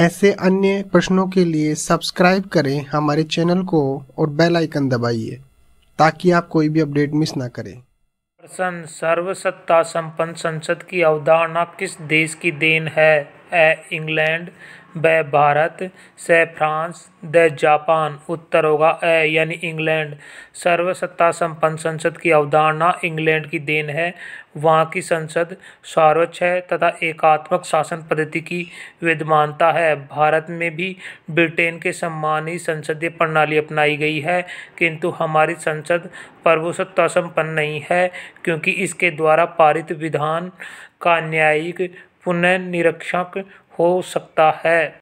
ऐसे अन्य प्रश्नों के लिए सब्सक्राइब करें हमारे चैनल को और बेल आइकन दबाइए ताकि आप कोई भी अपडेट मिस ना करें प्रश्न सर्वसत्ता संपन्न संसद की अवधारणा किस देश की देन है ए इंग्लैंड ब भारत स फ्रांस द जापान उत्तर होगा ए यानी इंग्लैंड सर्वसत्ता संपन्न संसद की अवधारणा इंग्लैंड की देन है वहाँ की संसद सर्वोच्च है तथा एकात्मक शासन पद्धति की विद्यमानता है भारत में भी ब्रिटेन के सम्मानी संसदीय प्रणाली अपनाई गई है किंतु हमारी संसद प्रभुसत्ता संपन्न नहीं है क्योंकि इसके द्वारा पारित विधान का न्यायिक पुनर्निरीक्षक हो सकता है